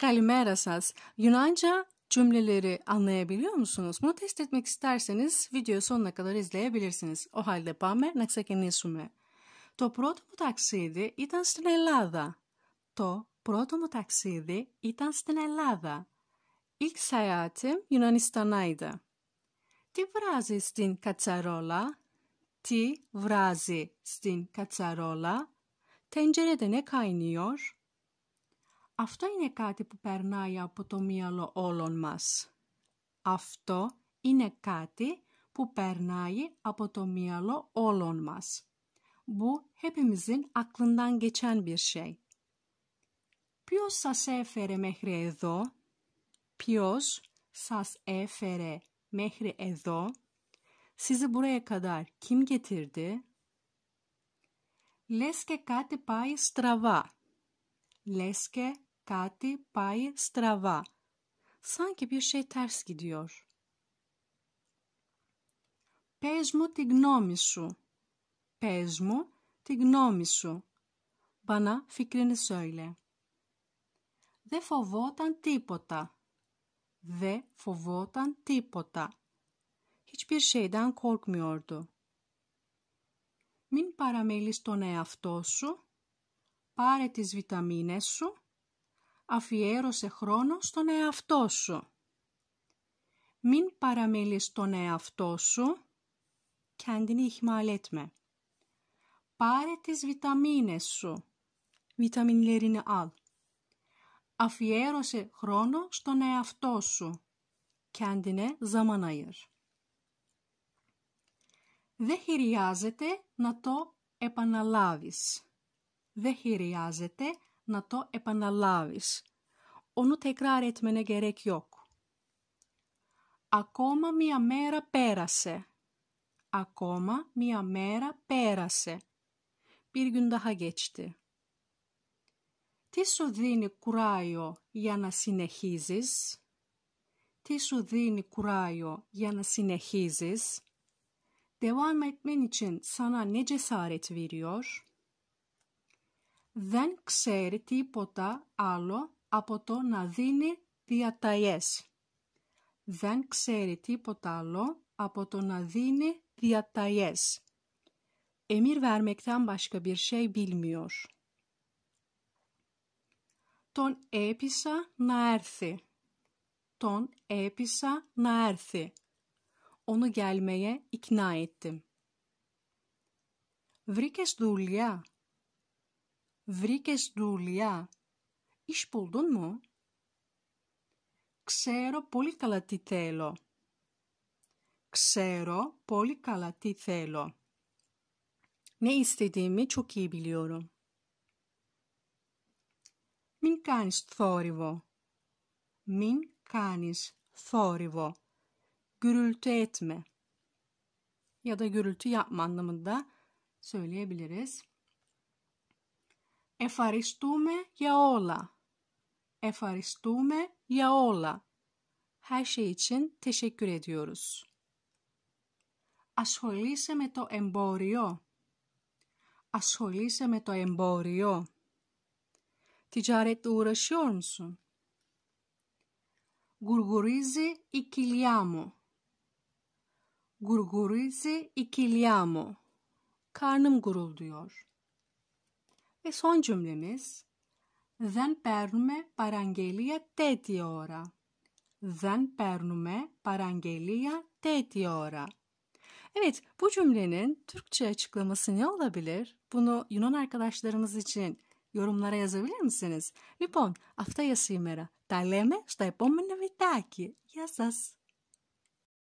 Kalimera σας. Yunanca cümleleri anlayabiliyor musunuz? Bunu test etmek isterseniz video sonuna kadar izleyebilirsiniz. O halde πάμε να ξεκινήσουμε. Το πρώτο μου ταξίδι ήταν στην Ελλάδα. Το πρώτο μου ταξίδι ήταν στην Ελλάδα. İlk seyahatim Yunanistan'aydı. Τι βράζει στην κατσαρόλα? Τι βράζει στην κατσαρόλα? Tencerede ne kaynıyor? Αυτό είναι κάτι που περνάει από το μυαλό όλων μας. Αυτό είναι κάτι που περνάει από το μυαλό όλων μας. Bu hepimizin aklından geçen bir şey. Ποιος σας έφερε μέχρι εδώ? Ποιος σας έφερε μέχρι εδώ? Sizi buraya kadar kim getirdi? Λες και κάτι πάει στραβά. Λες και Κάτι πάει στραβά. και ποιος έχει ters Πες μου τη γνώμη σου. Πες μου τη γνώμη σου. Bana fikrini söyle. Δε φοβόταν τίποτα. Δεν φοβόταν τίποτα. Hiçbir Μην παραμελείς τον εαυτό σου. Πάρε τις βιταμίνες σου αφιέρωσε χρόνο στον εαυτό σου. Μην παραμέλεις τον εαυτό σου, και ηχμαλέτμε. Πάρε τις βιταμίνες σου, βιταμινλερίνε αλ. Αφιέρωσε χρόνο στον εαυτό σου, Καντινε ζαμαναίρ. Δεν χρειάζεται να το επαναλάβεις. Δεν χρειάζεται να το επαναλάβεις. Όνου tekrar ετμενε γερέκ Ακόμα μία μέρα πέρασε. Ακόμα μία μέρα πέρασε. Bir τα Τι σου δίνει κουράγιο για να συνεχίζεις? Τι σου δίνει κουράγιο για να συνεχίζεις? Devam etmen için sana ne cesaret δεν ξέρει τίποτα άλλο από το να δίνει διαταγές. Δεν ξέρει τίποτα άλλο από το να δίνει διαταγές. Εμίρ vermekten başka bir şey Τον έπεισα να έρθει. Τον έπισα να έρθει. Onu gelmeye ikna Βρήκες δουλειά. Βρήκες δουλειά. İş buldun mu? Ξέρω πολύ καλά τι θέλω. Ξέρω πολύ καλά τι θέλω. Ne istediğimi çok iyi biliyorum. Μην κάνεις θόρυβο. Μην κάνεις θόρυβο. Gürültü etme. Ya da gürültü yapma anlamında söyleyebiliriz. Ευχαριστούμε για όλα. Ευχαριστούμε για όλα. Her şey için teşekkür ediyoruz. Ασχολείσαι με το εμπόριο. Ασχολείσαι με το εμπόριο. Ticaretle uğraşıyor musun? Γουργουρίζει η κοιλιά μου. Γουργουρίζει η κοιλιά μου. Karnım gurulduyor. Ve son cümlemiz δεν παίρνουμε παραγγελία τέτοια ώρα. Δεν παίρνουμε παραγγελία τέτοια ώρα. Evet, bu cümlenin Türkçe açıklaması ne olabilir? Bunu Yunan arkadaşlarımız için yorumlara yazabilir misiniz? Λοιπόν, αυτά για σήμερα. Τα λέμε στο επόμενο βιντεάκι. Γεια σας!